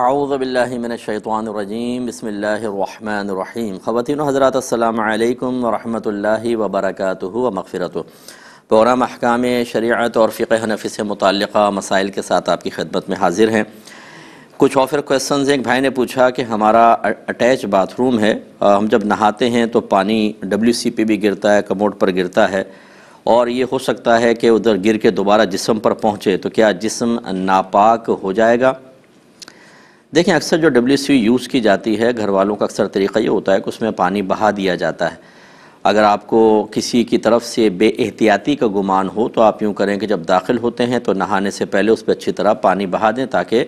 आउज़बिल्लिमिनशैतवानरजीम बसमीम ख़वान हज़रत अल्लाम वबरक व प्रोग्राम अहकाम शरीत और फ़िक हनफी से मुतल मसाइल के साथ आपकी खदमत में हाजिर हैं कुछ ऑफर क्वेश्चन एक भाई ने पूछा कि हमारा अटैच बाथरूम है हम जब नहाते हैं तो पानी डब्ल्यू सी पे भी गिरता है कमोड पर गिरता है और ये हो सकता है कि उधर गिर के दोबारा जिसम पर पहुँचे तो क्या जिसम नापाक हो जाएगा देखें अक्सर जो डब्ल्यू यूज़ की जाती है घर वालों का अक्सर तरीका ये होता है कि उसमें पानी बहा दिया जाता है अगर आपको किसी की तरफ से बेहतियाती का गुमान हो तो आप यूँ करें कि जब दाखिल होते हैं तो नहाने से पहले उस पर अच्छी तरह पानी बहा दें ताकि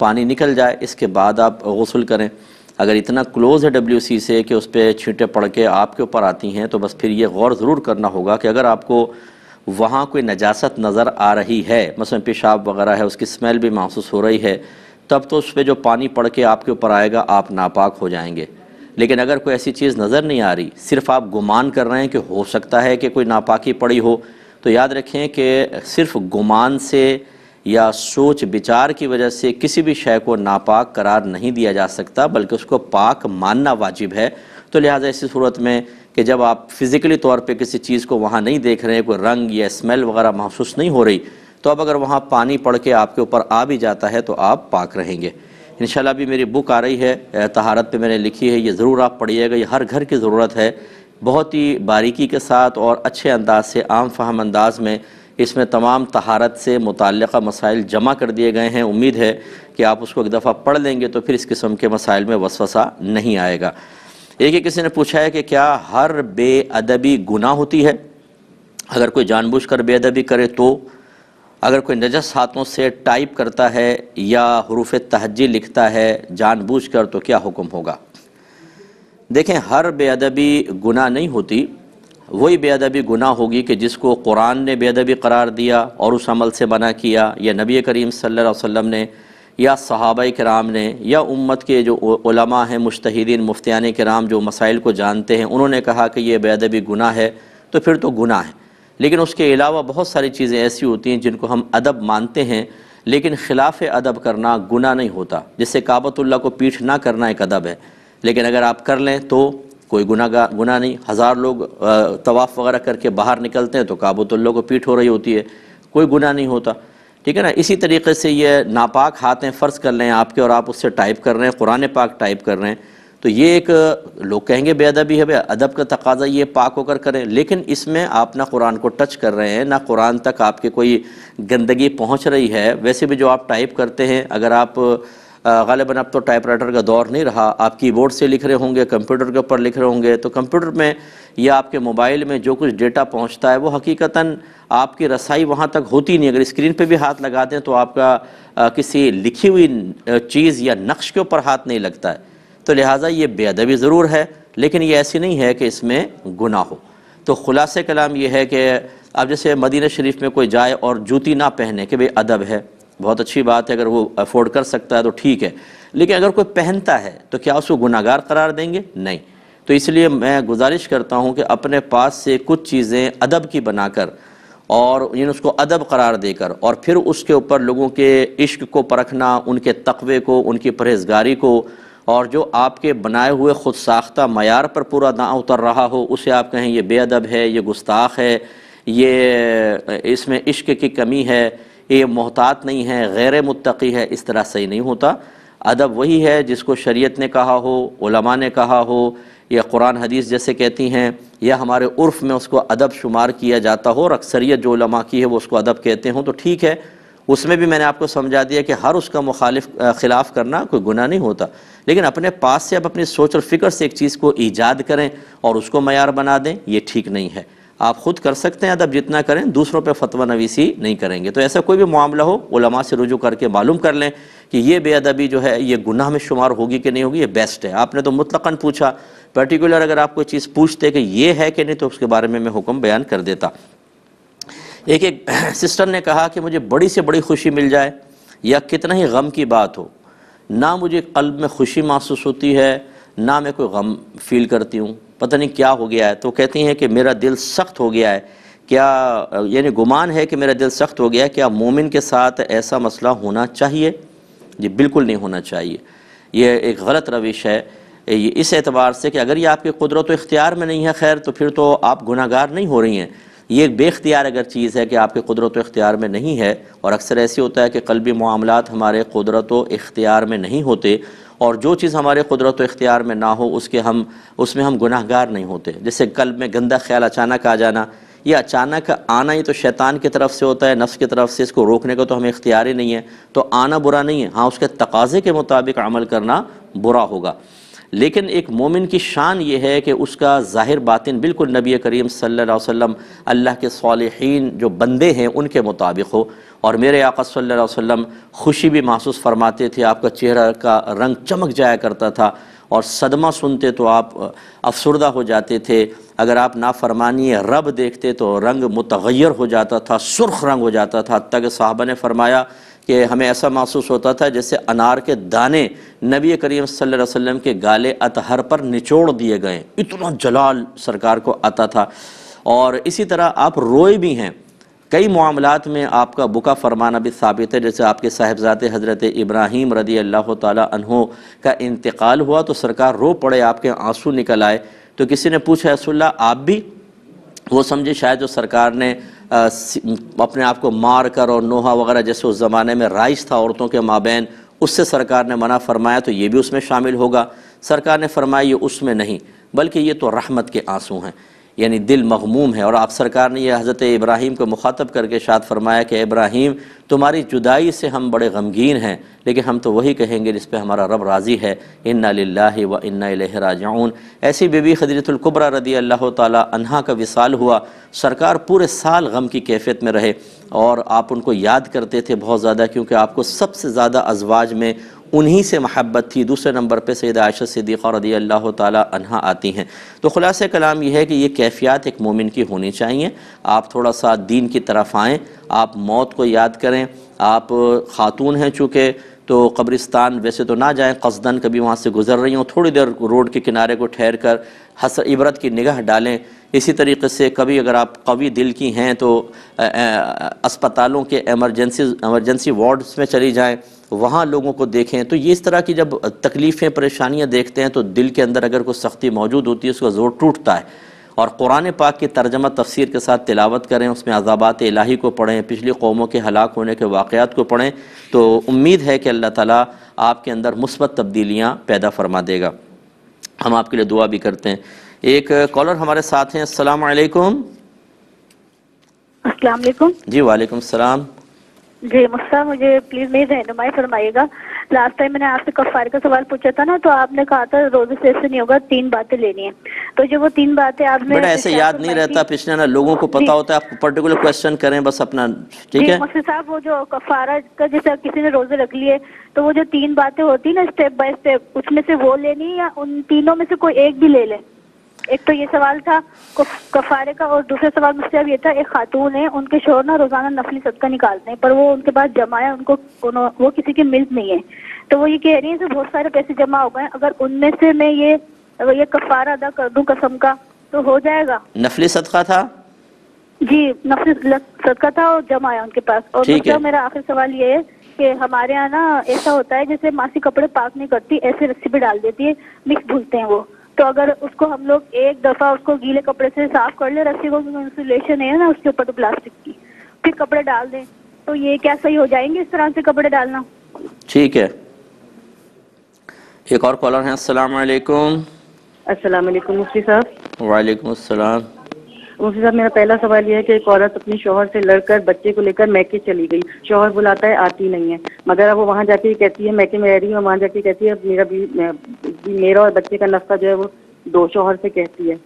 पानी निकल जाए इसके बाद आप गसल करें अगर इतना क्लोज है डब्ल्यू से कि उस पर छींटे पड़ के आपके ऊपर आती हैं तो बस फिर ये गौर ज़रूर करना होगा कि अगर आपको वहाँ कोई नजासत नज़र आ रही है मसलन पेशाब वगैरह है उसकी स्मेल भी महसूस हो रही है तब तो उस पर जो पानी पड़ के आपके ऊपर आएगा आप नापाक हो जाएंगे लेकिन अगर कोई ऐसी चीज़ नज़र नहीं आ रही सिर्फ आप गुमान कर रहे हैं कि हो सकता है कि कोई नापाकी पड़ी हो तो याद रखें कि सिर्फ गुमान से या सोच विचार की वजह से किसी भी शय को नापाक करार नहीं दिया जा सकता बल्कि उसको पाक मानना वाजिब है तो लिहाजा इसी सूरत में कि जब आप फ़िज़िकली तौर पे किसी चीज़ को वहाँ नहीं देख रहे हैं कोई रंग या स्मेल वगैरह महसूस नहीं हो रही तो अब अगर वहाँ पानी पड़ के आपके ऊपर आ भी जाता है तो आप पाक रहेंगे इन भी मेरी बुक आ रही है तहारत पे मैंने लिखी है ये ज़रूर आप पढ़िएगा ये हर घर की ज़रूरत है बहुत ही बारीकी के साथ और अच्छे अंदाज से आम फहम अंदाज में इसमें तमाम तहारत से मुतल मसाइल जमा कर दिए गए हैं उम्मीद है कि आप उसको एक दफ़ा पढ़ लेंगे तो फिर इस किस्म के मसाइल में वसवसा नहीं आएगा एक ही किसी ने पूछा है कि क्या हर बेअदबी गुना होती है अगर कोई जानबूझ कर बेअदबी करे तो अगर कोई नजस हाथों से टाइप करता है या हरूफ तहजी लिखता है जानबूझ कर तो क्या हुक्म होगा देखें हर बेअदबी गुना नहीं होती वही बेअदबी गुनाह होगी कि जिसको कुरान ने बेअदबी करार दिया और उस अमल से मना किया या नबी करीम सल्लल्लाहु अलैहि वसल्लम ने या सहाबा कराम ने या उम्मत के जो उलमा हैं मुश्तिन मुफ्तियान कराम जो मसाइल को जानते हैं उन्होंने कहा कि यह बेअदबी गुनाह है तो फिर तो गुनाह है लेकिन उसके अलावा बहुत सारी चीज़ें ऐसी होती हैं जिनको हम अदब मानते हैं लेकिन ख़िलाफ़ अदब करना गुनाह नहीं होता जिससे काबतुल्ला को पीठ ना करना एक अदब है लेकिन अगर आप कर लें तो कोई गुना गुना नहीं हज़ार लोग तवाफ़ वगैरह करके बाहर निकलते हैं तो काबतुल्ला को पीठ हो रही होती है कोई गुना नहीं होता ठीक है ना इसी तरीके से ये नापाक हाथें फ़र्ज़ कर लें आपके और आप उससे टाइप कर रहे हैं कुरान पाक टाइप कर रहे हैं तो ये एक लोग कहेंगे बेअदबी है अदब का तकाजा ये पाक होकर करें लेकिन इसमें आप ना कुरान को टच कर रहे हैं ना कुरान तक आपके कोई गंदगी पहुँच रही है वैसे भी जो आप टाइप करते हैं अगर आप गालिबा अब तो टाइपराइटर का दौर नहीं रहा आप कीबोर्ड से लिख रहे होंगे कंप्यूटर के ऊपर लिख रहे होंगे तो कंप्यूटर में या आपके मोबाइल में जो कुछ डेटा पहुंचता है वो हकीकता आपकी रसाई वहाँ तक होती नहीं अगर स्क्रीन पे भी हाथ लगा दें तो आपका आ, किसी लिखी हुई चीज़ या नक्श के ऊपर हाथ नहीं लगता है तो लिहाजा ये बेअदबी ज़रूर है लेकिन ये ऐसी नहीं है कि इसमें गुना हो तो खुलासे कलाम ये है कि अब जैसे मदीना शरीफ में कोई जाए और जूती ना पहने कि भाई अदब है बहुत अच्छी बात है अगर वो अफोर्ड कर सकता है तो ठीक है लेकिन अगर कोई पहनता है तो क्या उसको गुनागार करार देंगे नहीं तो इसलिए मैं गुजारिश करता हूँ कि अपने पास से कुछ चीज़ें अदब की बनाकर और यानी उसको अदब करार देकर और फिर उसके ऊपर लोगों के इश्क को परखना उनके तकवे को उनकी परहेजगारी को और जो आपके बनाए हुए ख़ुद साख्ता मैार पर पूरा ना उतर रहा हो उसे आप कहें ये बेअदब है ये गुस्ताख है ये इसमें इश्क की कमी है ये मोहतात नहीं है गैर मुतकी है इस तरह सही नहीं होता अदब वही है जिसको शरीयत ने कहा हो ओलमा ने कहा हो या कुरान हदीस जैसे कहती हैं या हमारे उर्फ़ में उसको अदब शुमार किया जाता हो और अक्सरियत जो लमा की है वो उसको अदब कहते हों तो ठीक है उसमें भी मैंने आपको समझा दिया कि हर उसका मुखालिफ ख़िलाफ़ करना कोई गुना नहीं होता लेकिन अपने पास से आप अपनी सोच और फिक्र से एक चीज़ को ईजाद करें और उसको मैार बना दें ये ठीक नहीं है आप खुद कर सकते हैं अदब जितना करें दूसरों पर फतवा नवीसी नहीं करेंगे तो ऐसा कोई भी मामला हो उलमा से रुजू करके मालूम कर लें कि ये बेअदबी जो है ये गुनाह में शुमार होगी कि नहीं होगी ये बेस्ट है आपने तो मुतलकन पूछा पर्टिकुलर अगर आप कोई चीज़ पूछते कि ये है कि नहीं तो उसके बारे में मैं हुक्म बयान कर देता एक एक सिस्टर ने कहा कि मुझे बड़ी से बड़ी खुशी मिल जाए या कितना ही गम की बात हो ना मुझे कल्ब में खुशी महसूस होती है ना मैं कोई गम फील करती हूँ पता नहीं क्या हो गया है तो कहती हैं कि मेरा दिल सख्त हो गया है क्या यानी गुमान है कि मेरा दिल सख्त हो गया है क्या मोमिन के साथ ऐसा मसला होना चाहिए जी बिल्कुल नहीं होना चाहिए यह एक गलत रविश है ये इस एतबार से कि अगर ये आपके कुदरत इख्तियार में नहीं है खैर तो फिर तो आप गुनागार नहीं हो रही हैं ये एक बेख्तियार अगर चीज़ है कि आपके कुदरत इख्तियार में नहीं है और अक्सर ऐसे होता है कि कल भी मामला हमारे कुदरत इख्तियार में नहीं होते और जो चीज़ हमारे कुदरत इख्तियार में ना हो उसके हम उसमें हम गुनाहगार नहीं होते जैसे कल में गंदा ख्याल अचानक आ जाना या अचानक आना ही तो शैतान की तरफ से होता है नफ्स की तरफ से इसको रोकने का तो हमें इख्तियार ही नहीं है तो आना बुरा नहीं है हाँ उसके तकाजे के मुताबिक अमल करना बुरा होगा लेकिन एक मोमिन की शान ये है कि उसका ज़ाहिर बातिन बिल्कुल नबी करीम अलैहि वसल्लम अल्लाह के सालहीन जो बंदे हैं उनके मुताबिक हो और मेरे आका सल्लल्लाहु वसल्लम खुशी भी महसूस फरमाते थे आपका चेहरा का रंग चमक जाया करता था और सदमा सुनते तो आप अफसरदा हो जाते थे अगर आप नाफरमानी रब देखते तो रंग मतगैर हो जाता था सुर्ख रंग हो जाता था तक साहबा ने फरमाया कि हमें ऐसा महसूस होता था जैसे अनार के दाने नबी करीम सल्लल्लाहु अलैहि वसल्लम के गाले अतहर पर निचोड़ दिए गए इतना जलाल सरकार को आता था और इसी तरह आप रोए भी हैं कई मामलों में आपका बुका फरमाना भी साबित है जैसे आपके साहिबजादे हज़रत इब्राहिम रदी अल्लाह तहों का इंतकाल हुआ तो सरकार रो पड़े आपके आंसू निकल आए तो किसी ने पूछा रसुल्ला आप भी वो समझे शायद जो सरकार ने आ, अपने आप को मार कर और नोहा वगैरह जैसे उस ज़माने में राइज था औरतों के माबेन उससे सरकार ने मना फरमाया तो ये भी उसमें शामिल होगा सरकार ने फरमाया ये उसमें नहीं बल्कि ये तो रहमत के आंसू हैं यानी दिल मगमूम है और आप सरकार ने यह हज़रत इब्राहिम को मुखातब करके शाद फरमाया कि इब्राहिम तुम्हारी जुदाई से हम बड़े गमगीन हैं लेकिन हम तो वही कहेंगे जिस पर हमारा रब राज़ी है इन्ना लाला व इन्ना ऐसी बीबी खदरतुल्कुबरा रदी अल्लाह तहा का विसाल हुआ सरकार पूरे साल गम की कैफियत में रहे और आप उनको याद करते थे बहुत ज़्यादा क्योंकि आपको सबसे ज़्यादा अजवाज में उन्हीं से महब्बत थी दूसरे नंबर पर सैद आयशा और रदी अल्लाह तहा आती हैं तो ख़ुलास कलाम यह है कि ये कैफियत एक मोमिन की होनी चाहिए आप थोड़ा सा दीन की तरफ आएँ आप मौत को याद करें आप ख़ातून हैं चूँकि तो कब्रिस्तान वैसे तो ना जाएँ कसदन कभी वहाँ से गुजर रही हूँ थोड़ी देर रोड के किनारे को ठहर कर हस इबरत की निगाह डालें इसी तरीके से कभी अगर आप कवि दिल की हैं तो अस्पतालों के एमरजेंसी एमरजेंसी वार्ड्स में चली जाएं तो वहाँ लोगों को देखें तो ये इस तरह की जब तकलीफ़ें परेशानियाँ देखते हैं तो दिल के अंदर अगर कोई सख्ती मौजूद होती है उसका ज़ोर टूटता है और कुरान पाक की तर्जमा तफसर के साथ तिलावत करें उसमें अजाबात इलाही को पढ़ें पिछली कौमों के हलाक होने के वाक़ात को पढ़ें तो उम्मीद है कि अल्लाह ताला आपके अंदर मुस्बत तब्दीलियाँ पैदा फरमा देगा हम आपके लिए दुआ भी करते हैं एक कॉलर हमारे साथ हैं असलकम जी वालेकुम सलाम जी मुस्ता मुझे प्लीज मेरी रहनुमाई फरमाइएगा लास्ट टाइम मैंने आपसे कफार का सवाल पूछा था ना तो आपने कहा था रोजे से ऐसे नहीं होगा तीन बातें लेनी है तो जो वो तीन बातें आपने ऐसे याद नहीं रहता पिछले ना लोगों को पता होता है आप पर्टिकुलर क्वेश्चन करें बस अपना ठीक है मुफ्ती साहब वो जो कफारा का जैसे किसी ने रोजे रख लिए तो वो जो तीन बातें होती है ना स्टेप बाय स्टेप उसमें से वो लेनी या उन तीनों में से कोई एक भी ले लें एक तो ये सवाल था कफारे का और दूसरा सवाल मुझसे अब ये था एक खातून है उनके शोर ना रोजाना नफली सदका निकालते हैं पर वो उनके पास जमा है उनको वो किसी की मिल्क नहीं है तो वो ये कह रही है कि बहुत सारे पैसे जमा हो गए अगर उनमें से मैं ये ये कफारा अदा कर दूँ कसम का तो हो जाएगा नफली सदका था जी नफली सदका था और जमा है उनके पास और दूसरा मेरा आखिरी सवाल ये है कि हमारे यहाँ ना ऐसा होता है जैसे मासी कपड़े पाक नहीं करती ऐसे रस्सी पे डाल देती है मिक्स भूलते हैं वो तो अगर उसको हम लोग एक दफा उसको गीले कपड़े से साफ कर ले रस्सी को इंसुलेशन है ना उसके ऊपर तो प्लास्टिक की फिर कपड़े डाल दें तो ये क्या सही हो जाएंगे इस तरह से कपड़े डालना ठीक है एक और कॉलर है अस्सलाम मुफ्ती साहब वालेकुम मुफ्ती साहब मेरा पहला सवाल यह है कि एक औरत अपने शोहर से लड़कर बच्चे को लेकर मैके चली गई शोहर बुलाता है आती नहीं है मगर अब वो वहाँ जाके कहती है मैके में रह रही हूँ वहाँ जाके कहती है मेरा कि मेरा और बच्चे का नफ्ता जो है वो दो शोहर से कहती है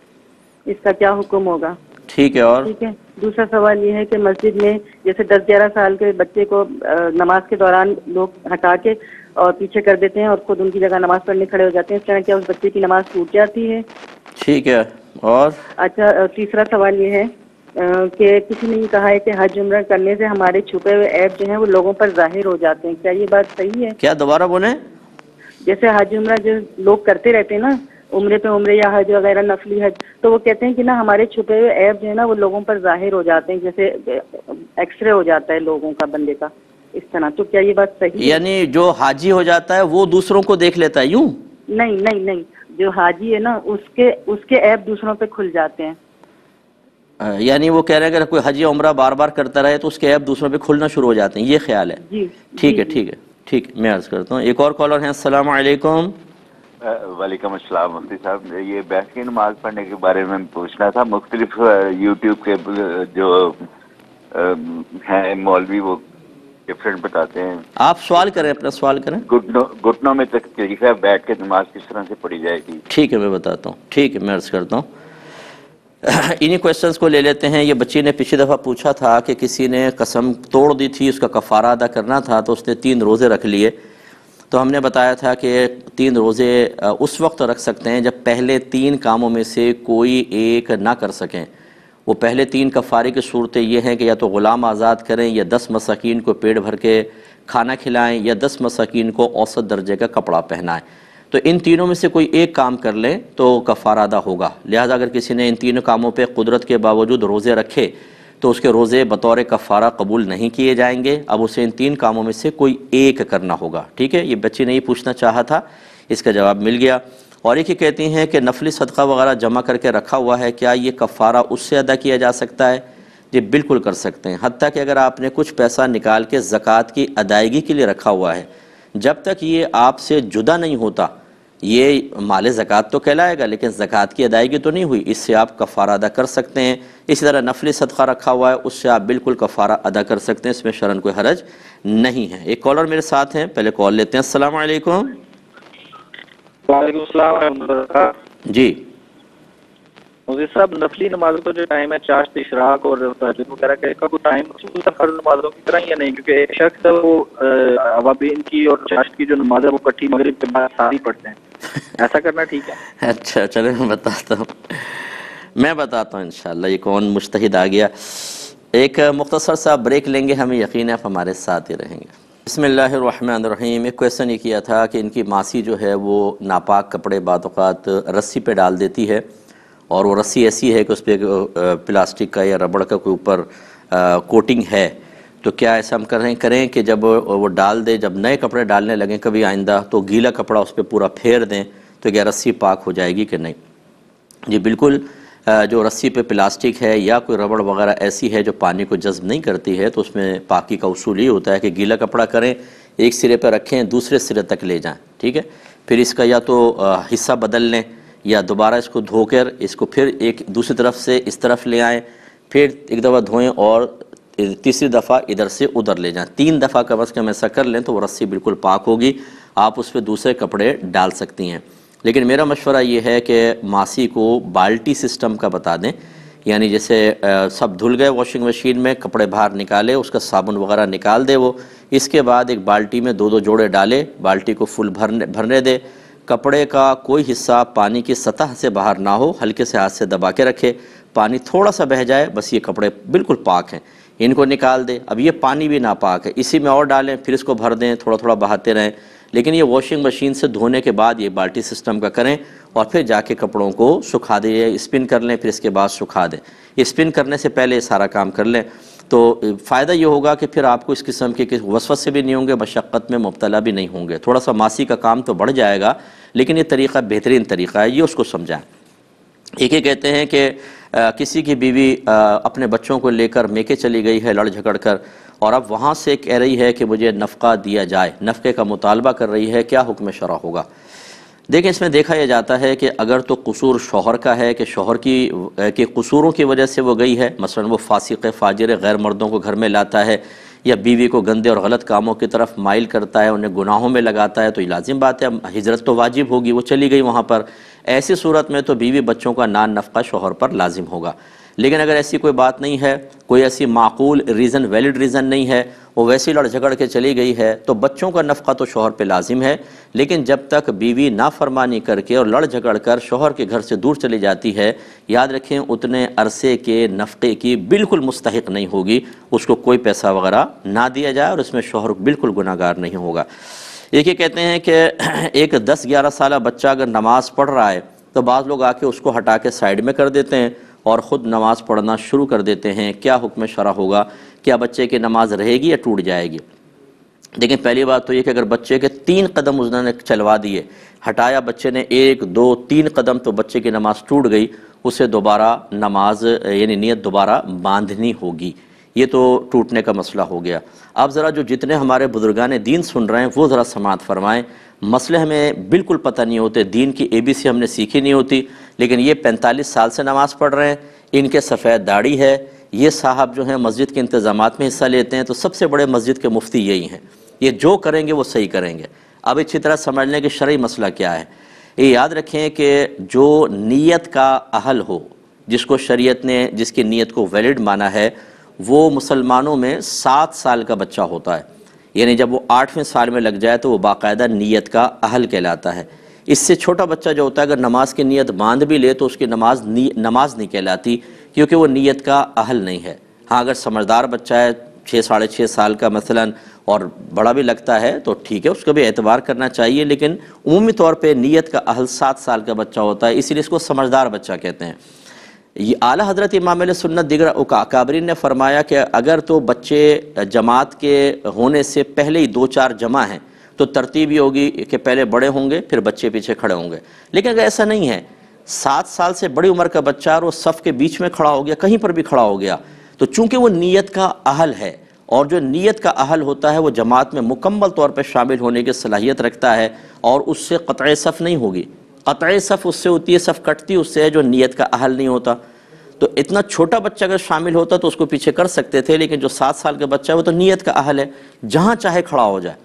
इसका क्या हुक्म होगा ठीक है और ठीक है दूसरा सवाल ये है कि मस्जिद में जैसे 10-11 साल के बच्चे को नमाज के दौरान लोग हटा के और पीछे कर देते हैं और खुद उनकी जगह नमाज पढ़ने खड़े हो जाते हैं इस तरह क्या उस बच्चे की नमाज टूट जाती है ठीक है और अच्छा तीसरा सवाल ये है कि किसी ने कहा है कि हज उम्र करने से हमारे छुपे हुए ऐप जो हैं वो लोगों पर जाहिर हो जाते हैं क्या ये बात सही है क्या दोबारा बोले जैसे हज उम्र जो लोग करते रहते हैं ना उम्र पे उम्र या हज वगैरह नफली हज तो वो कहते हैं कि ना हमारे छुपे हुए ऐप जो है ना वो लोगों पर जाहिर हो जाते हैं जैसे एक्सरे हो जाता है लोगों का बंदे का इस तरह तो क्या ये बात सही यानी जो हाजी हो जाता है वो दूसरों को देख लेता है यूँ नहीं नहीं नहीं जो हाजी है ना उसके उसके ऐप दूसरों पे खुल जाते हैं यानी वो कह रहे हैं अगर कोई हजी उम्र बार बार करता रहे तो उसके ऐप दूसरों पे खुलना शुरू हो जाते हैं ये ख्याल है ठीक है ठीक है ठीक मैं अर्ज़ करता हूँ एक और कॉलर है असल वालेकुम वालेकुम मुफ्ती साहब ये बैठ की नमाज पढ़ने के बारे में पूछना था मुख्तलिफ यूट्यूब के जो है मौलवी वो डिफरेंट बताते हैं आप सवाल करें अपना सवाल करें घुटनों घुटनों में तक बैठ के नमाज किस तरह से पढ़ी जाएगी ठीक है मैं बताता हूँ ठीक है मैं अर्ज़ करता हूँ इन्हीं क्वेश्चंस को ले लेते हैं ये बच्ची ने पिछली दफ़ा पूछा था कि किसी ने कसम तोड़ दी थी उसका कफ़ारा अदा करना था तो उसने तीन रोज़े रख लिए तो हमने बताया था कि तीन रोज़े उस वक्त रख सकते हैं जब पहले तीन कामों में से कोई एक ना कर सकें वो पहले तीन कफ़ारे की सूरतें ये हैं कि या तो ग़ुलाम आज़ाद करें या दस मसाकिन को पेट भर के खाना खिलाएं या दस मसाकिन को औसत दर्जे का कपड़ा पहनाएं तो इन तीनों में से कोई एक काम कर ले तो कफ़ारा अदा होगा लिहाजा अगर किसी ने इन तीनों कामों पर कुदरत के बावजूद रोज़े रखे तो उसके रोज़े बतौर कफ़ारा कबूल नहीं किए जाएंगे अब उसे इन तीन कामों में से कोई एक करना होगा ठीक है ये बच्ची ने ये पूछना चाहा था इसका जवाब मिल गया और एक ही कहती हैं कि नफली सदका वगैरह जमा करके रखा हुआ है क्या ये कफ़ारा उससे अदा किया जा सकता है जी बिल्कुल कर सकते हैं हती कि अगर आपने कुछ पैसा निकाल के ज़क़़त की अदायगी के लिए रखा हुआ है जब तक ये आपसे जुदा नहीं होता ये माल ज़क़़त तो कहलाएगा लेकिन ज़क़़त की अदायगी तो नहीं हुई इससे आप कफ़ारा अदा कर सकते हैं इसी तरह नफली सदक़ा रखा हुआ है उससे आप बिल्कुल कफ़ारा अदा कर सकते हैं इसमें शरण कोई हरज नहीं है एक कॉलर मेरे साथ हैं पहले कॉल लेते हैं असलकुम जी मुझे साहब नफली नमाजों का जो टाइम है चाश्त इशराक और वगैरह का कोई तो टाइम फर्ज नमाजों की तरह या नहीं क्योंकि एक शख्स है वो अवाबीन की और चाश्त की जो नमाज है वो कट्ठी मगरब के बाद सारी पढ़ते हैं ऐसा करना ठीक है अच्छा चले मैं बताता हूँ मैं बताता हूँ इनशाला ये कौन मुश्तद आ गया एक मुख्तसर सा ब्रेक लेंगे हमें यकीन है आप हमारे साथ ही रहेंगे बसमीम एक क्वेश्चन ये किया था कि इनकी मासी जो है वो नापाक कपड़े बाद रस्सी पे डाल देती है और वो रस्सी ऐसी है कि उस पर प्लास्टिक का या रबड़ का कोई ऊपर कोटिंग है तो क्या ऐसा हम करें करें कि जब वो डाल दें जब नए कपड़े डालने लगें कभी आइंदा तो गीला कपड़ा उस पर पूरा फेर दें तो क्या रस्सी पाक हो जाएगी कि नहीं जी बिल्कुल जो रस्सी पे प्लास्टिक है या कोई रबड़ वगैरह ऐसी है जो पानी को जज्ब नहीं करती है तो उसमें पाकी का उसूल ये होता है कि गीला कपड़ा करें एक सिरे पर रखें दूसरे सिरे तक ले जाएं ठीक है फिर इसका या तो हिस्सा बदल लें या दोबारा इसको धोकर इसको फिर एक दूसरी तरफ से इस तरफ ले आएँ फिर एक दफ़ा धोएँ और तीसरी दफ़ा इधर से उधर ले जाएँ तीन दफ़ा कम अज़ कम ऐसा कर लें तो वो रस्सी बिल्कुल पाक होगी आप उस पर दूसरे कपड़े डाल सकती हैं लेकिन मेरा मशवरा ये है कि मासी को बाल्टी सिस्टम का बता दें यानी जैसे सब धुल गए वॉशिंग मशीन में कपड़े बाहर निकाले उसका साबुन वगैरह निकाल दे वो इसके बाद एक बाल्टी में दो दो जोड़े डाले बाल्टी को फुल भरने भरने दे कपड़े का कोई हिस्सा पानी की सतह से बाहर ना हो हल्के से हाथ से दबा के रखे पानी थोड़ा सा बह जाए बस ये कपड़े बिल्कुल पाक हैं इनको निकाल दें अब ये पानी भी नापाक है इसी में और डालें फिर इसको भर दें थोड़ा थोड़ा बहाते रहें लेकिन ये वॉशिंग मशीन से धोने के बाद ये बाल्टी सिस्टम का करें और फिर जाके कपड़ों को सुखा दें स्पिन कर लें फिर इसके बाद सुखा दें स्पिन करने से पहले सारा काम कर लें तो फ़ायदा ये होगा कि फिर आपको इस किस्म के किस वसवत से भी नहीं होंगे मशक्क़त में मुबतला भी नहीं होंगे थोड़ा सा मासी का काम तो बढ़ जाएगा लेकिन ये तरीक़ा बेहतरीन तरीक़ा है ये उसको समझाएं एक ही कहते हैं कि किसी की बीवी अपने बच्चों को लेकर मेके चली गई है लड़ झगड़ कर और अब वहाँ से कह रही है कि मुझे नफ़ा दिया जाए नफ़े का मुतालबा कर रही है क्या हुक्म शरा होगा देखिए इसमें देखा यह जाता है कि अगर तो कसूर शोहर का है कि शोहर की के कसूरों की वजह से वो गई है मसलन वो फासिक फाजिर गैर मर्दों को घर में लाता है या बीवी को गंदे और गलत कामों की तरफ माइल करता है उन्हें गुनाहों में लगाता है तो ये लाजिम बात है हिजरत तो वाजिब होगी वो चली गई वहाँ पर ऐसी सूरत में तो बीवी बच्चों का नान नफका शोहर पर लाजिम होगा लेकिन अगर ऐसी कोई बात नहीं है कोई ऐसी माकूल रीज़न वैलिड रीज़न नहीं है वो वैसे लड़ झगड़ के चली गई है तो बच्चों का नफ़ा तो शोहर पे लाजिम है लेकिन जब तक बीवी नाफरमानी करके और लड़ झगड़ कर शोहर के घर से दूर चली जाती है याद रखें उतने अरसे के नफ़े की बिल्कुल मुस्तक नहीं होगी उसको कोई पैसा वगैरह ना दिया जाए और इसमें शोहर बिल्कुल गुनागार नहीं होगा एक ये कहते हैं कि एक दस ग्यारह साल बच्चा अगर नमाज़ पढ़ रहा है तो बाद लोग आके उसको हटा के साइड में कर देते हैं और ख़ुद नमाज़ पढ़ना शुरू कर देते हैं क्या हुक्म शरा होगा क्या बच्चे की नमाज रहेगी या टूट जाएगी देखिए पहली बात तो ये कि अगर बच्चे के तीन कदम उसने चलवा दिए हटाया बच्चे ने एक दो तीन कदम तो बच्चे की नमाज टूट गई उसे दोबारा नमाज यानी नीयत दोबारा बांधनी होगी ये तो टूटने का मसला हो गया अब ज़रा जो जितने हमारे बुजुर्गान दीन सुन रहे हैं वो ज़रा समात फरमाएँ मसले हमें बिल्कुल पता नहीं होते दीन की ए बी सी हमने सीखी नहीं होती लेकिन ये पैंतालीस साल से नमाज़ पढ़ रहे हैं इनके सफ़ेद दाढ़ी है ये साहब जो हैं मस्जिद के इंतज़ाम में हिस्सा लेते हैं तो सबसे बड़े मस्जिद के मुफ्ती यही हैं ये जो करेंगे वो सही करेंगे अब अच्छी तरह समझ लें कि शर्य मसला क्या है ये याद रखें कि जो नीयत का अहल हो जिसको शरीयत ने जिसकी नीयत को वैलिड माना है वो मुसलमानों में सात साल का बच्चा होता है यानी जब वो आठवें साल में लग जाए तो वो बाकायदा नीयत का अहल कहलाता है इससे छोटा बच्चा जो होता है अगर नमाज की नीयत बांध भी ले तो उसकी नमाज नी, नमाज नहीं कहलाती क्योंकि वो नीयत का अहल नहीं है हाँ अगर समझदार बच्चा है छः साढ़े छः साल का मसलन और बड़ा भी लगता है तो ठीक है उसका भी एतबार करना चाहिए लेकिन अमूमी तौर पर नीयत का अहल सात साल का बच्चा होता है इसीलिए इसको समझदार बच्चा कहते हैं ये आला हजरत इमाम सुन्नत दिगर उकाबरीन ने फरमाया कि अगर तो बच्चे जमात के होने से पहले ही दो चार जमा हैं तो तरतीब ये होगी कि पहले बड़े होंगे फिर बच्चे पीछे खड़े होंगे लेकिन अगर ऐसा नहीं है सात साल से बड़ी उम्र का बच्चा और वो सफ़ के बीच में खड़ा हो गया कहीं पर भी खड़ा हो गया तो चूंकि वो नीयत का अहल है और जो नीयत का अहल होता है वो जमात में मुकम्मल तौर पर शामिल होने की सलाहियत रखता है और उससे क़त सफ़ नहीं होगी क़त सफ़ उससे होती है सफ़ कटती उससे है जो नीयत का अहल नहीं होता तो इतना छोटा बच्चा अगर शामिल होता तो उसको पीछे कर सकते थे लेकिन जो सात साल का बच्चा है वो तो नीयत का अहल है जहाँ चाहे खड़ा हो जाए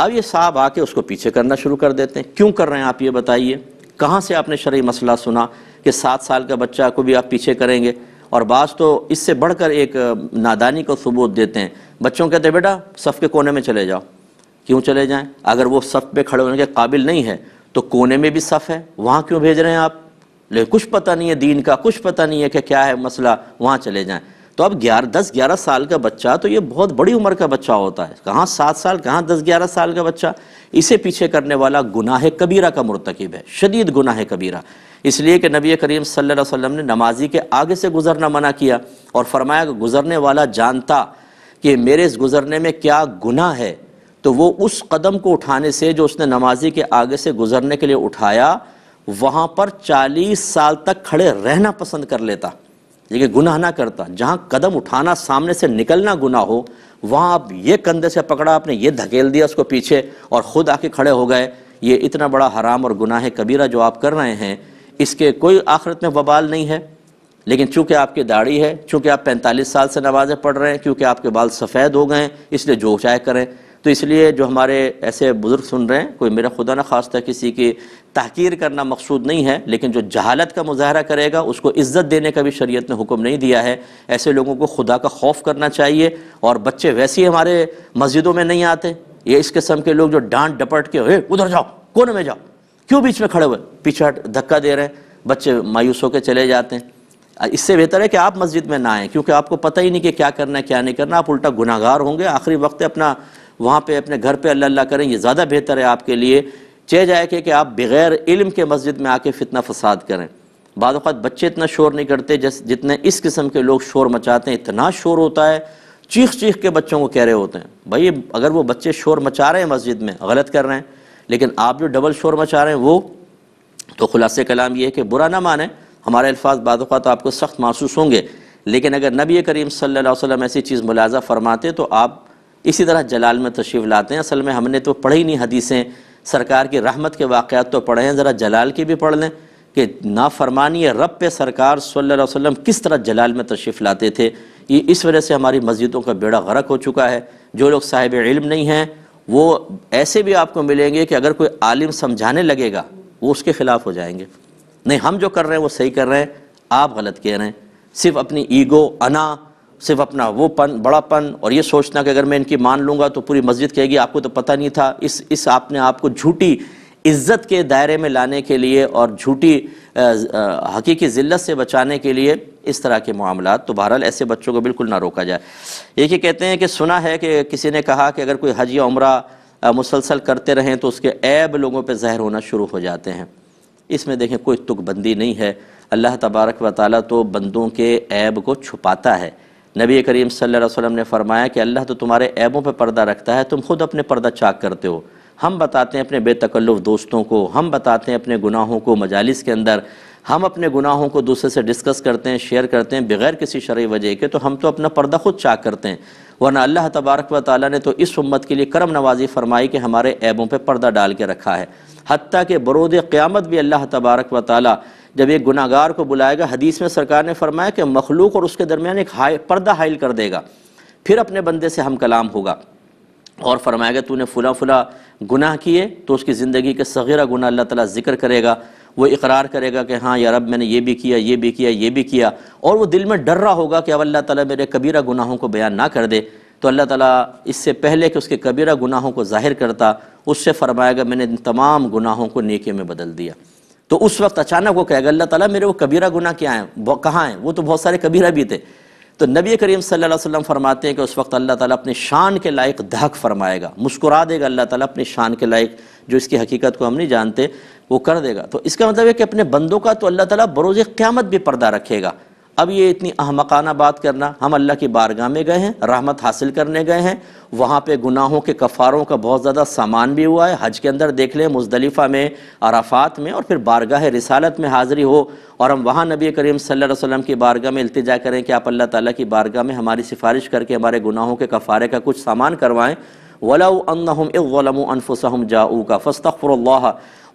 अब ये साहब आके उसको पीछे करना शुरू कर देते हैं क्यों कर रहे हैं आप ये बताइए कहाँ से आपने शर्य मसला सुना कि सात साल का बच्चा को भी आप पीछे करेंगे और बाज़ तो इससे बढ़कर एक नादानी को सबूत देते हैं बच्चों कहते हैं बेटा सफ़ के कोने में चले जाओ क्यों चले जाएं अगर वो सफ़ पे खड़े होने के काबिल नहीं है तो कोने में भी सफ़ है वहाँ क्यों भेज रहे हैं आप लेकिन कुछ पता नहीं है दीन का कुछ पता नहीं है कि क्या है मसला वहाँ चले जाएँ तो अब ग्यारह दस ग्यारह साल का बच्चा तो ये बहुत बड़ी उम्र का बच्चा होता है कहाँ सात साल कहाँ दस ग्यारह साल का बच्चा इसे पीछे करने वाला गुनाह कबीरा का मरतकब है शदीद गुनाह कबीरा इसलिए कि नबी करीम सल्लल्लाहु अलैहि वसल्लम ने नमाजी के आगे से गुजरना मना किया और फरमाया कि गुजरने वाला जानता कि मेरे इस गुजरने में क्या गुना है तो वो उस कदम को उठाने से जो उसने नमाजी के आगे से गुजरने के लिए उठाया वहाँ पर चालीस साल तक खड़े रहना पसंद कर लेता लेकिन गुनाह ना करता जहाँ कदम उठाना सामने से निकलना गुना हो वहाँ आप ये कंधे से पकड़ा आपने ये धकेल दिया उसको पीछे और ख़ुद आके खड़े हो गए ये इतना बड़ा हराम और गुनाह कबीरा जो आप कर रहे हैं इसके कोई आखिरत में वबाल नहीं है लेकिन चूंकि आपकी दाढ़ी है चूंकि आप 45 साल से नमाज़ें पढ़ रहे हैं क्योंकि आपके बाल सफ़ेद हो गए हैं इसलिए जो चाहे करें तो इसलिए जो हमारे ऐसे बुज़ुर्ग सुन रहे हैं कोई मेरा खुदा न था किसी की तहकीर करना मकसूद नहीं है लेकिन जो जहालत का मुजाहरा करेगा उसको इज़्ज़त देने का भी शरीयत ने हुक्म नहीं दिया है ऐसे लोगों को खुदा का खौफ करना चाहिए और बच्चे वैसे ही हमारे मस्जिदों में नहीं आते ये इस किस्म के लोग जो डांट डपट के हे उधर जाओ कोने में जाओ क्यों बीच में खड़े हुए पीछे धक्का दे रहे हैं बच्चे मायूस होकर चले जाते हैं इससे बेहतर है कि आप मस्जिद में ना आएँ क्योंकि आपको पता ही नहीं कि क्या करना है क्या नहीं करना आप उल्टा गुनागार होंगे आखिरी वक्त अपना वहाँ पर अपने घर पर अल्लाह अल्लाह करें ये ज़्यादा बेहतर है आपके लिए चे जाए कि, कि आप बग़ैर इल्म के मस्जिद में आके फितना फसाद करें बाद बच्चे इतना शोर नहीं करते जिस जितने इस किस्म के लोग शोर मचाते हैं इतना शोर होता है चीख चीख के बच्चों को कह रहे होते हैं भाई अगर वो बच्चे शोर मचा रहे हैं मस्जिद में गलत कर रहे हैं लेकिन आप जो डबल शोर मचा रहे हैं वो तो खुलासे कलाम ये है कि बुरा ना माने हमारे अल्फाज बाद आपको सख्त महसूस होंगे लेकिन अगर नबी करीम सल्ला वसम ऐसी चीज़ मुलाजा फरमाते तो आप इसी तरह जलाल में तशरीफ़ लाते हैं असल में हमने तो पढ़ी नहीं हदीसें सरकार की रहमत के वाक़ात तो पढ़े हैं ज़रा जलाल की भी पढ़ लें कि नाफरमानी रब पे सरकार सल्लल्लाहु अलैहि वसल्लम किस तरह जलाल में तशरीफ़ लाते थे ये इस वजह से हमारी मस्जिदों का बेड़ा गर्क हो चुका है जो लोग साहिब इल्म नहीं हैं वो ऐसे भी आपको मिलेंगे कि अगर कोई आलिम समझाने लगेगा वो उसके ख़िलाफ़ हो जाएंगे नहीं हम जो कर रहे हैं वो सही कर रहे हैं आप गलत कह रहे हैं सिर्फ अपनी ईगो अना सिर्फ अपना वो पन बड़ापन और ये सोचना कि अगर मैं इनकी मान लूँगा तो पूरी मस्जिद कहेगी आपको तो पता नहीं था इस इस आपने आपको झूठी इज़्ज़त के दायरे में लाने के लिए और झूठी हकीकी ज़िल्लत से बचाने के लिए इस तरह के मामला तो बहरहाल ऐसे बच्चों को बिल्कुल ना रोका जाए एक ही कहते हैं कि सुना है कि किसी ने कहा कि अगर कोई हज या उम्र मुसलसल करते रहें तो उसके ऐब लोगों पर जहर होना शुरू हो जाते हैं इसमें देखें कोई तुकबंदी नहीं है अल्लाह तबारक व ताली तो बंदों के ऐब को छुपाता है नबी करीम सल्लल्लाहु अलैहि वसल्लम ने फरमाया कि अल्लाह तो तुम्हारे ऐबों पर पर्दा रखता है तुम खुद अपने पर्दा चाक करते हो हम बताते हैं अपने बेतकल्लुफ़ दोस्तों को हम बताते हैं अपने गुनाहों को मजालिस के अंदर हम अपने गुनाहों को दूसरे से डिस्कस करते हैं शेयर करते हैं बगैर किसी शर्य वजह के तो हम तो अपना पर्दा खुद चाक करते हैं वरना अल्लाह तबारक व ताली ने तो इस उम्मत के लिए करम नवाजी फरमाई कि हमारे ऐबों पर पर्दा डाल के रखा है हती के बरोद क़्यामत भी अल्लाह तबारक व ताली जब एक गुनागार को बुलाएगा हदीस में सरकार ने फरमाया कि मखलूक और उसके दरमियान एक हाय पर्दा हाइल कर देगा फिर अपने बंदे से हम कलाम होगा और फरमाएगा तूने फुला फुला गुनाह किए तो उसकी ज़िंदगी के सगीरा गुना अल्लाह ताला जिक्र करेगा वो इकरार करेगा कि हाँ यार अब मैंने ये भी किया ये भी किया ये भी किया और वो दिल में डर रहा होगा कि अब अल्लाह ताला मेरे कबीरा गुनाहों को बयान ना कर दे तो अल्लाह ताला इससे पहले कि उसके कबीरा गुनाहों को जाहिर करता उससे फरमाएगा मैंने इन तमाम गुनाहों को नेकी में बदल दिया तो उस वक्त अचानक वो कहेगा अल्लाह ताला मेरे वो कबीरा गुना क्या है कहाँ हैं वो तो बहुत सारे कबीरा भी थे तो नबी करीम सल्लल्लाहु अलैहि वसल्लम फरमाते हैं कि उस वक्त अल्लाह ताला अपने शान के लायक धक फरमाएगा मुस्कुरा देगा अल्लाह ताला अपने शान के लायक जो इसकी हकीकत को हम नहीं जानते वो कर देगा तो इसका मतलब है कि अपने बंदों का तो अल्लाह ताला बरोज़ क़्यामत भी पर्दा रखेगा अब ये इतनी अहमकाना बात करना हम अल्लाह की बारगाह में गए हैं रहमत हासिल करने गए हैं वहाँ पे गुनाहों के कफ़ारों का बहुत ज़्यादा सामान भी हुआ है हज के अंदर देख लें मुजदलिफ़ा में अराफ़ात में और फिर बारगाह रिसालत में हाज़िरी हो और हम वहाँ नबी करीम सल्लल्लाहु अलैहि वसल्लम की बारगाह में अल्तजा करें कि आप अल्लाह ताला की बारगाह में हमारी सिफारिश करके हमारे गुनाहों के कफ़ारे का कुछ सामान करवाएँ वलाफ़लमफ़ुसम जाऊ का फ़स्तफ़र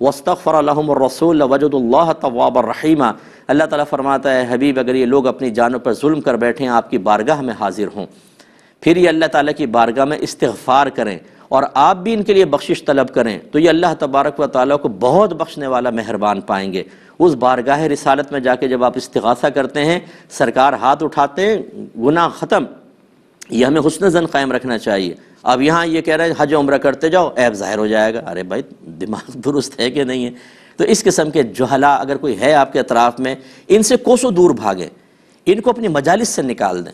वस्तफ़रम रसूल वजदुल्ला तवाब रहीमा अल्लाह ताला हबीब अगर ये लोग अपनी जानों पर जुल्म कर बैठे आपकी बारगाह में हाजिर हों फिर ये अल्लाह ताला की बारगाह में इस्तफ़ार करें और आप भी इनके लिए बख्शिश तलब करें तो ये अल्लाह तबारक व ताली को बहुत बख्शने वाला मेहरबान पाएंगे उस बारगाह रिसालत में जाके जब आप इस्तगासा करते हैं सरकार हाथ उठाते हैं गुनाह ख़त्म ये हमें हुसन जन कायम रखना चाहिए अब यहाँ ये कह रहे हैं हज उम्र करते जाओ ऐब ज़ाहिर हो जाएगा अरे भाई दिमाग दुरुस्त है कि नहीं है तो इस किस्म के जहला अगर कोई है आपके अतराफ़ में इनसे कोसों दूर भागें इनको अपनी मजालस से निकाल दें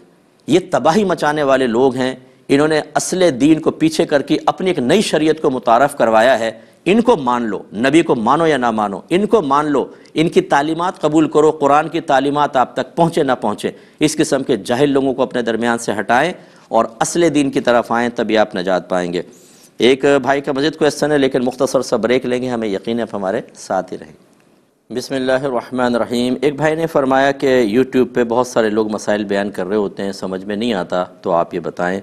ये तबाही मचाने वाले लोग हैं इन्होंने असल दीन को पीछे करके अपनी एक नई शरीयत को मुतारफ़ करवाया है इनको मान लो नबी को मानो या ना मानो इनको मान लो इनकी तालीमत कबूल करो कुरान की तालीमत आप तक पहुँचे ना पहुँचे इस किस्म के जाहिल लोगों को अपने दरमियान से हटाएं और असले दीन की तरफ आएँ तभी आप नजात पाएंगे एक भाई का मजिद क्वेश्चन है लेकिन मुख्तसर सा ब्रेक लेंगे हमें यकीन है हमारे साथ ही रहेंगे बिसमीम एक भाई ने फरमाया कि यूट्यूब पर बहुत सारे लोग मसाइल बयान कर रहे होते हैं समझ में नहीं आता तो आप ये बताएँ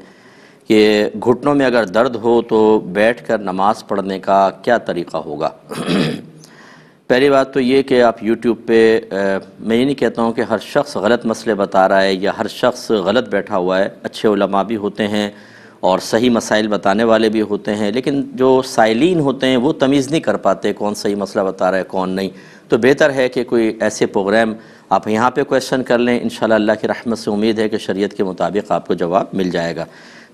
कि घुटनों में अगर दर्द हो तो बैठकर नमाज पढ़ने का क्या तरीका होगा पहली बात तो ये कि आप यूट्यूब पे आ, मैं ये नहीं कहता हूँ कि हर शख्स गलत मसले बता रहा है या हर शख्स गलत बैठा हुआ है अच्छे उलमा भी होते हैं और सही मसाइल बताने वाले भी होते हैं लेकिन जो साइलिन होते हैं वो तमीज़ नहीं कर पाते कौन सही मसला बता रहा है कौन नहीं तो बेहतर है कि कोई ऐसे प्रोग्राम आप यहाँ पे क्वेश्चन कर लें इन अल्लाह की रहमत से उम्मीद है कि शरीयत के मुताबिक आपको जवाब मिल जाएगा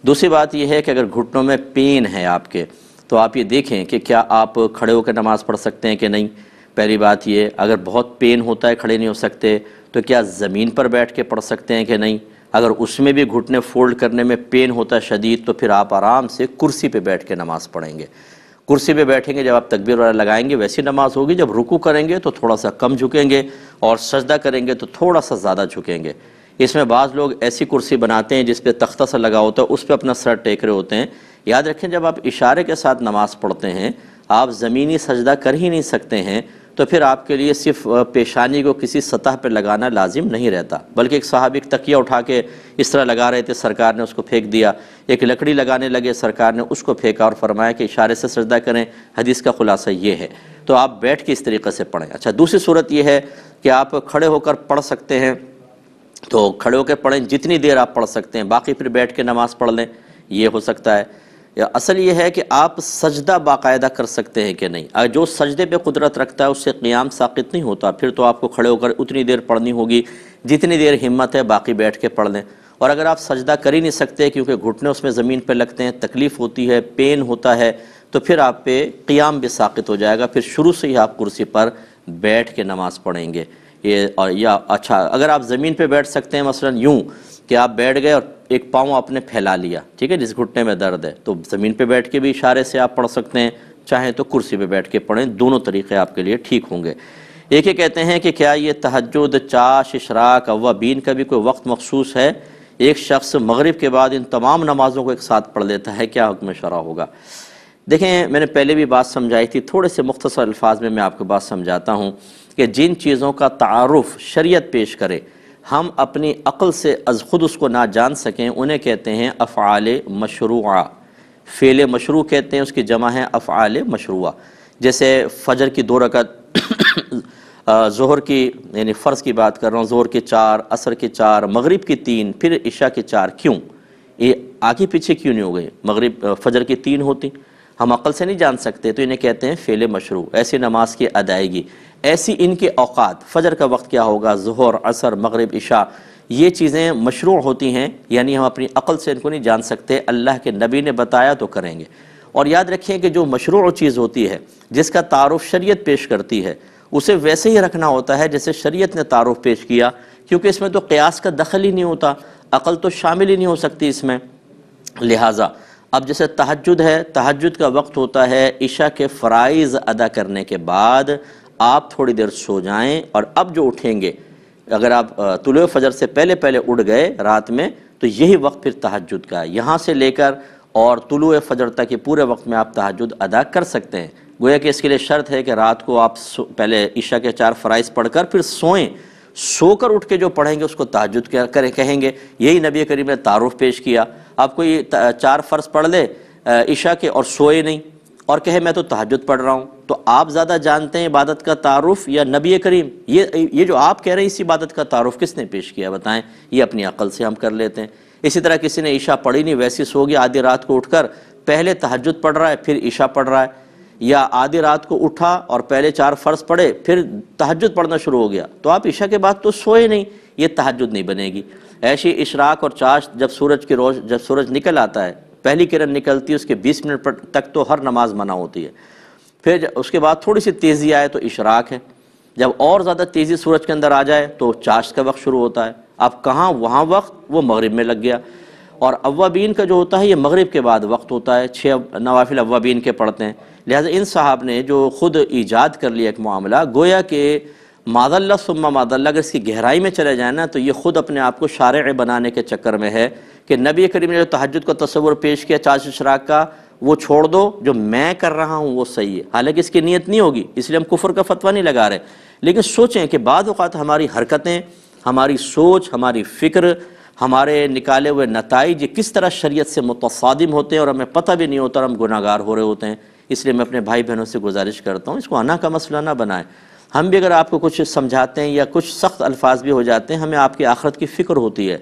दूसरी बात यह है कि अगर घुटनों में पेन है आपके तो आप ये देखें कि क्या आप खड़े होकर नमाज़ पढ़ सकते हैं कि नहीं पहली बात ये अगर बहुत पेन होता है खड़े नहीं हो सकते तो क्या ज़मीन पर बैठ के पढ़ सकते हैं कि नहीं अगर उसमें भी घुटने फोल्ड करने में पेन होता है शदीद तो फिर आप आराम से कुर्सी पर बैठ के नमाज़ पढ़ेंगे कुर्सी पे बैठेंगे जब आप तकबीर वगैरह लगाएंगे वैसी नमाज होगी जब रुकू करेंगे तो थोड़ा सा कम झुकेंगे और सजदा करेंगे तो थोड़ा सा ज़्यादा झुकेंगे इसमें बाज़ लोग ऐसी कुर्सी बनाते हैं जिस पर तख्ता सा लगा होता है उस पर अपना सर टेक रहे होते हैं याद रखें जब आप इशारे के साथ नमाज़ पढ़ते हैं आप ज़मीनी सजदा कर ही नहीं सकते हैं तो फिर आपके लिए सिर्फ पेशानी को किसी सतह पर लगाना लाजिम नहीं रहता बल्कि एक साहब एक तकिया उठा के इस तरह लगा रहे थे सरकार ने उसको फेंक दिया एक लकड़ी लगाने लगे सरकार ने उसको फेंका और फरमाया कि इशारे से सजदा करें हदीस का खुलासा ये है तो आप बैठ के इस तरीके से पढ़ें अच्छा दूसरी सूरत यह है कि आप खड़े होकर पढ़ सकते हैं तो खड़े होकर पढ़ें जितनी देर आप पढ़ सकते हैं बाकी फिर बैठ के नमाज़ पढ़ लें ये हो सकता है या असल ये है कि आप सजदा बाकायदा कर सकते हैं कि नहीं अगर जो सजदे पे कुदरत रखता है उससे क़याम साकित नहीं होता फिर तो आपको खड़े होकर उतनी देर पढ़नी होगी जितनी देर हिम्मत है बाकी बैठ के पढ़ लें और अगर आप सजदा कर ही नहीं सकते क्योंकि घुटने उसमें ज़मीन पर लगते हैं तकलीफ़ होती है पेन होता है तो फिर आप पे क़ियाम भी साकित हो जाएगा फिर शुरू से ही आप कुर्सी पर बैठ के नमाज़ पढ़ेंगे ये और या अच्छा अगर आप ज़मीन पे बैठ सकते हैं मसलन यूँ कि आप बैठ गए और एक पाँव आपने फैला लिया ठीक है जिस घुटने में दर्द है तो ज़मीन पे बैठ के भी इशारे से आप पढ़ सकते हैं चाहें तो कुर्सी पे बैठ के पढ़ें दोनों तरीक़े आपके लिए ठीक होंगे एक ही कहते हैं कि क्या ये तहजद चाश इशराक अवाबीन का भी कोई वक्त मखसूस है एक शख्स मगरब के बाद इन तमाम नमाज़ों को एक साथ पढ़ लेता है क्या हुक्म शरा होगा देखें मैंने पहले भी बात समझाई थी थोड़े से मुख्तर अल्फाज में मैं आपको बात समझाता हूँ कि जिन चीज़ों का तारफ़ शरीत पेश करे हम अपनी अक़ल से अज ख़ुद उसको ना जान सकें उन्हें कहते हैं अफ़ाल मशरूआ फ़ेल मशरू कहते हैं उसकी जमा है अफ़ाल मशरूआ जैसे फ़जर की दो रकत जहर की यानी फ़र्ज़ की बात कर रहा हूँ जहर के चार असर के चार मग़रब की तीन फिर इशा के चार क्यों ये आगे पीछे क्यों नहीं हो गए मगरब फजर की तीन होती हम अकल से नहीं जान सकते तो इन्हें कहते हैं फेले मशरू ऐसी नमाज की अदायगी ऐसी इनके औकात फ़जर का वक्त क्या होगा जहर असर मगरब इशा ये चीज़ें मशरू होती हैं यानी हम अपनी अकल से इनको नहीं जान सकते अल्लाह के नबी ने बताया तो करेंगे और याद रखें कि जो मशरू चीज़ होती है जिसका तारफ़ शरीत पेश करती है उसे वैसे ही रखना होता है जैसे शरीत ने तारफ़ पेश किया क्योंकि इसमें तो क्यास का दखल ही नहीं होता अकल तो शामिल ही नहीं हो सकती इसमें लिहाजा अब जैसे तहजद है तहजद का वक्त होता है ईशा के फ़राइज़ अदा करने के बाद आप थोड़ी देर सो जाएं और अब जो उठेंगे अगर आप तुल फजर से पहले पहले उठ गए रात में तो यही वक्त फिर तहजद का है यहाँ से लेकर और तुलु फजर तक के पूरे वक्त में आप तहजद अदा कर सकते हैं गोया कि इसके लिए शर्त है कि रात को आप पहले ईशा के चार फ़राइज़ पढ़कर फिर सोएं सोकर उठ के जो पढ़ेंगे उसको तहजद करें कहेंगे यही नबी करीम ने तारुफ पेश किया आप कोई चार फ़र्ज पढ़ ले ईशा के और सोए नहीं और कहे मैं तो तहजद पढ़ रहा हूँ तो आप ज़्यादा जानते हैं इबादत का तारुफ या नबी करीम ये ये जो आप कह रहे हैं इस इबादत का तारुफ किसने पेश किया बताएं ये अपनी अकल से हम कर लेते हैं इसी तरह किसी ने ईशा पढ़ी नहीं वैसी सो गया आधी रात को उठकर पहले तहजद पढ़ रहा है फिर ईशा पढ़ रहा है या आधी रात को उठा और पहले चार फ़र्ज पढ़े फिर तहजद पढ़ना शुरू हो गया तो आप ईशा के बाद तो सोए नहीं ये तहजद नहीं बनेगी ऐसी इशराक और चाश जब सूरज की रोश जब सूरज निकल आता है पहली किरण निकलती है उसके 20 मिनट पर तक तो हर नमाज मना होती है फिर उसके बाद थोड़ी सी तेज़ी आए तो इशराक है जब और ज़्यादा तेज़ी सूरज के अंदर आ जाए तो चाश का वक्त शुरू होता है अब कहाँ वहाँ वक्त वो मगरब में लग गया और अवाबीन का जो होता है ये मगरब के बाद वक्त होता है छः नवाफिल अवाबीन के पढ़ते हैं लिहाजा इन साहब ने जो ख़ुद ईजाद कर लिया एक मामला गोया के मादल्ला सुम्मा मादल्ला अगर इसकी गहराई में चले जाए ना तो ये ख़ुद अपने आप को शार बनाने के चक्कर में है कि नबी करीम ने जो तहजद को तस्वुर पेश किया चाश शराक का वो छोड़ दो जो मैं कर रहा हूँ वो सही है हालांकि इसकी नीयत नहीं होगी इसलिए हम कुफर का फतवा नहीं लगा रहे लेकिन सोचें कि बाद अवत हमारी हरकतें हमारी सोच हमारी फ़िक्र हमारे निकाले हुए नतज ये किस तरह शरीय से मुतदम होते हैं और हमें पता भी नहीं होता और हम गुनागार हो रहे होते हैं इसलिए मैं अपने भाई बहनों से गुजारिश करता हूँ इसको अना का मसला ना बनाएं हम भी अगर आपको कुछ समझाते हैं या कुछ सख्त अल्फाज भी हो जाते हैं हमें आपकी आखरत की फ़िक्र होती है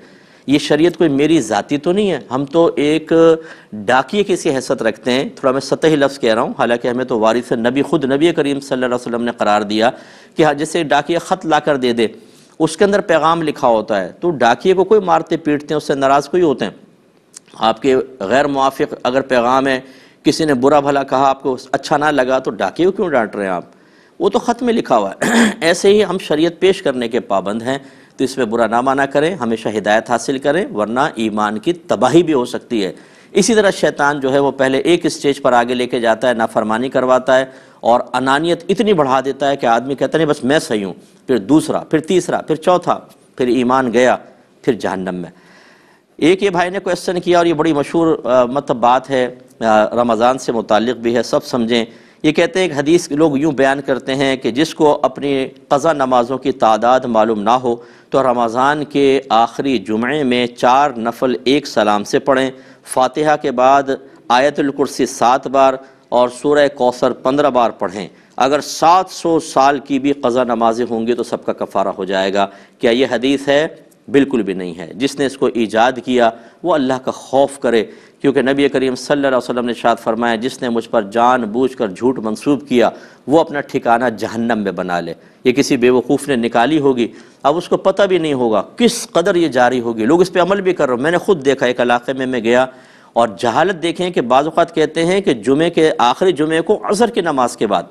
ये शरीयत कोई मेरी ज़ाती तो नहीं है हम तो एक डाकिए की सी हैसियत रखते हैं थोड़ा मैं सतही लफ्ज़ कह रहा हूँ हालांकि हमें तो वारिस नबी ख़ुद नबी करीम सल्लल्लाहु अलैहि वसल्लम ने करार दिया कि हाँ जैसे डाकिया ख़त ला कर दे दे उसके अंदर पैगाम लिखा होता है तो डाकिए को कोई मारते पीटते हैं उससे नाराज़ कोई होते हैं आपके गैर मुआफ़ अगर पैगाम है किसी ने बुरा भला कहा आपको अच्छा ना लगा तो डाकिए को क्यों डांट रहे हैं आप वो तो ख़त में लिखा हुआ है ऐसे ही हम शरीयत पेश करने के पाबंद हैं तो इसमें बुरा ना माना करें हमेशा हिदायत हासिल करें वरना ईमान की तबाही भी हो सकती है इसी तरह शैतान जो है वो पहले एक स्टेज पर आगे लेके जाता है नाफरमानी करवाता है और अनानियत इतनी बढ़ा देता है कि आदमी कहता नहीं बस मैं सही हूँ फिर दूसरा फिर तीसरा फिर चौथा फिर ईमान गया फिर जहन्नम में एक ये भाई ने क्वेश्चन किया और ये बड़ी मशहूर मतलब बात है रमज़ान से मुतक़ भी है सब समझें ये कहते हैं एक हदीस लोग यूँ बयान करते हैं कि जिसको अपनी कज़ा नमाज़ों की तादाद मालूम ना हो तो रमज़ान के आखिरी जुमे में चार नफल एक सलाम से पढ़ें फातिहा के बाद आयतुल कुर्सी सात बार और सूरह कौसर पंद्रह बार पढ़ें अगर सात सौ साल की भी कज़ा नमाजें होंगी तो सबका कफ़ारा हो जाएगा क्या ये हदीस है बिल्कुल भी नहीं है जिसने इसको ईजाद किया वो अल्लाह का खौफ करे क्योंकि नबी करीम सल्लल्लाहु अलैहि वसल्लम ने शाद फरमाया जिसने मुझ पर जान बूझ कर झूठ मनसूब किया वो अपना ठिकाना जहन्नम में बना ले ये किसी बेवकूफ़ ने निकाली होगी अब उसको पता भी नहीं होगा किस कदर ये जारी होगी लोग इस पर अमल भी कर रहे हो मैंने ख़ुद देखा एक इलाके में मैं गया और जहालत देखें कि बाज़ात कहते हैं कि जुमे के आखिरी जुमे को असर की नमाज के बाद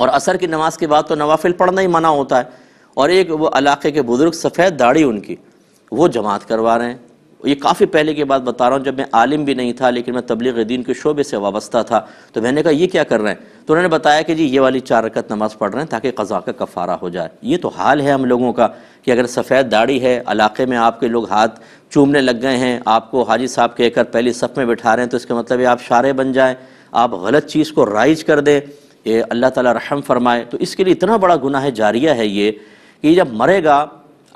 और असर की नमाज के बाद तो नवाफिल पढ़ना ही मना होता है और एक वो इलाके के बुज़ुर्ग सफ़ेद दाढ़ी उनकी वो जमात करवा रहे हैं ये काफ़ी पहले की बात बता रहा हूँ जब मैं आलिम भी नहीं था लेकिन मैं तबलीग दीन के शोबे से वाबस्ता था तो मैंने कहा ये क्या कर रहे हैं तो उन्होंने बताया कि जी ये वाली चार रकत नमाज़ पढ़ रहे हैं ताकि कज़ा का कफ़ारा हो जाए ये तो हाल है हम लोगों का कि अगर सफ़ेद दाढ़ी है इलाके में आपके लोग हाथ चूमने लग गए हैं आपको हाजी साहब कहकर पहली सफ़ में बिठा रहे हैं तो इसका मतलब है आप शारे बन जाएँ आप गलत चीज़ को राइज कर दें ये अल्लाह ताला रहम फरमाए तो इसके लिए इतना बड़ा गुनाह जारिया है ये कि जब मरेगा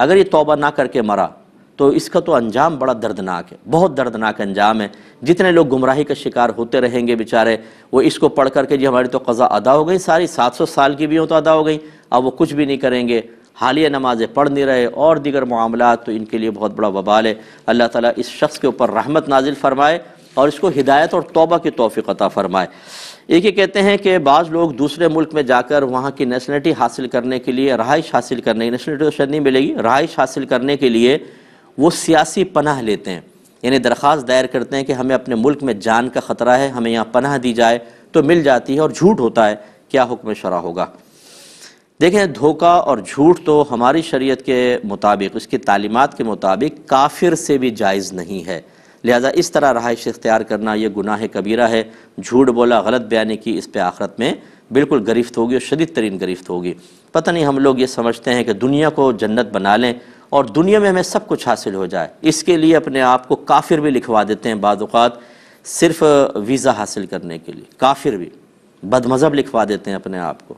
अगर ये तौबा ना करके मरा तो इसका तो अंजाम बड़ा दर्दनाक है बहुत दर्दनाक अंजाम है जितने लोग गुमराही का शिकार होते रहेंगे बेचारे वो इसको पढ़ करके जी हमारी तो कज़ा अदा हो गई सारी 700 साल की भी हो तो अदा हो गई अब वो कुछ भी नहीं करेंगे हालिया नमाज़ें पढ़ नहीं रहे और दीगर मामला तो इनके लिए बहुत बड़ा वबाल है अल्लाह ताला इस शख्स के ऊपर रहमत नाजिल फरमाए और इसको हिदायत और तोबा की तोफ़ी अता फ़रमाए एक ये कहते हैं कि बाज़ लोग दूसरे मुल्क में जाकर वहाँ की नेशनलिटी हासिल करने के लिए रहाइश हासिल करने की नेशनलिटी तो शायद नहीं मिलेगी रहाइश हासिल करने के लिए वो सियासी पनाह लेते हैं यानी दरख्वास्त दायर करते हैं कि हमें अपने मुल्क में जान का ख़तरा है हमें यहाँ पनाह दी जाए तो मिल जाती है और झूठ होता है क्या हुक्म शरा होगा देखें धोखा और झूठ तो हमारी शरीयत के मुताबिक उसकी तालीमत के मुताबिक काफिर से भी जायज़ नहीं है लिहाजा इस तरह रहाइश इख्तियार करना यह गुनाह कबीरा है झूठ बोला गलत बयानी की इस पर आखरत में बिल्कुल गिरफ्त होगी और शदीद तरीन गिरफ्त होगी पता नहीं हम लोग ये समझते हैं कि दुनिया को जन्नत बना लें और दुनिया में हमें सब कुछ हासिल हो जाए इसके लिए अपने आप को काफिर भी लिखवा देते हैं बाज़ात सिर्फ वीज़ा हासिल करने के लिए काफिर भी बदमज़हब लिखवा देते हैं अपने आप को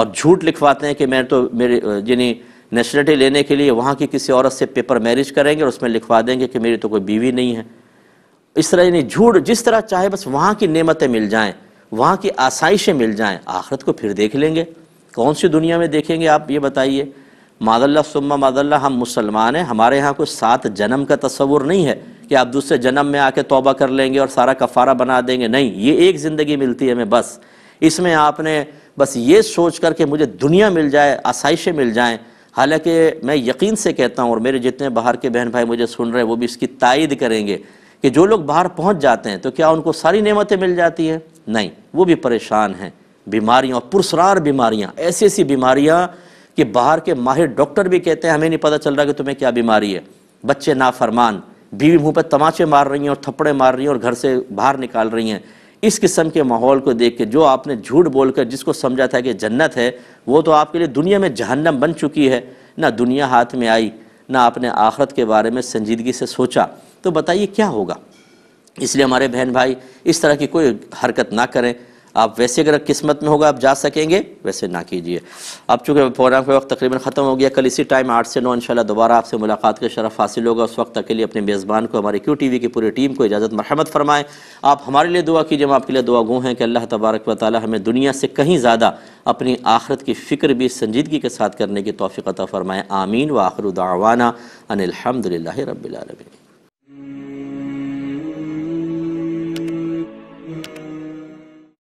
और झूठ लिखवाते हैं कि मैं तो मेरे यानी नेशनलिटी लेने के लिए वहाँ की किसी औरत से पेपर मैरिज करेंगे और उसमें लिखवा देंगे कि मेरी तो कोई बीवी नहीं है इस तरह यानी झूठ जिस तरह चाहे बस वहाँ की नेमतें मिल जाएँ वहाँ की आसाइशें मिल जाएँ आखरत को फिर देख लेंगे कौन सी दुनिया में देखेंगे आप ये बताइए मादल्ला सुम्मा मादल्ला हम मुसलमान हैं हमारे यहाँ कोई सात जन्म का तस्वुर नहीं है कि आप दूसरे जन्म में आके तौबा कर लेंगे और सारा कफारा बना देंगे नहीं ये एक ज़िंदगी मिलती है हमें बस इसमें आपने बस ये सोच करके मुझे दुनिया मिल जाए आसाइशें मिल जाएँ हालांकि मैं यकीन से कहता हूँ और मेरे जितने बाहर के बहन भाई मुझे सुन रहे हैं वो भी इसकी तायद करेंगे कि जो लोग बाहर पहुँच जाते हैं तो क्या उनको सारी नेमतें मिल जाती हैं नहीं वो भी परेशान हैं बीमारियाँ और पुरसरार बीमारियाँ ऐसी ऐसी बीमारियाँ कि बाहर के माहिर डॉक्टर भी कहते हैं हमें नहीं पता चल रहा कि तुम्हें क्या बीमारी है बच्चे नाफरमान बीवी मुँह पर तमाचे मार रही हैं और थप्पड़े मार रही हैं और घर से बाहर निकाल रही हैं इस किस्म के माहौल को देख के जो आपने झूठ बोलकर जिसको समझा था कि जन्नत है वो तो आपके लिए दुनिया में जहन्नम बन चुकी है ना दुनिया हाथ में आई ना आपने आखरत के बारे में संजीदगी से सोचा तो बताइए क्या होगा इसलिए हमारे बहन भाई इस तरह की कोई हरकत ना करें आप वैसे अगर किस्मत में होगा आप जा सकेंगे वैसे ना कीजिए अब चूँकि प्रोग्राम का वक्त तकरीबन ख़त्म हो गया कल इसी टाइम आठ से नौ इनशाला दोबारा आपसे मुलाकात का शरफ हासिल होगा उस वक्त तक के लिए अपने मेज़बान को हमारे क्यू टी वी की पूरी टीम को इजाज़त मरहमत फ़रमाएँ आप हमारे लिए दुआ कीजिए हम आपके लिए दुआ गुँ हैं कि अल्लाह तबारक व ताली हमें दुनिया से कहीं ज़्यादा अपनी आखरत की फ़िक्र भी संजीदगी के साथ करने की तोफ़ी फ़रमाएँ आमीन व आखर दावाना अनिलहमदिल्ला रबीआलमी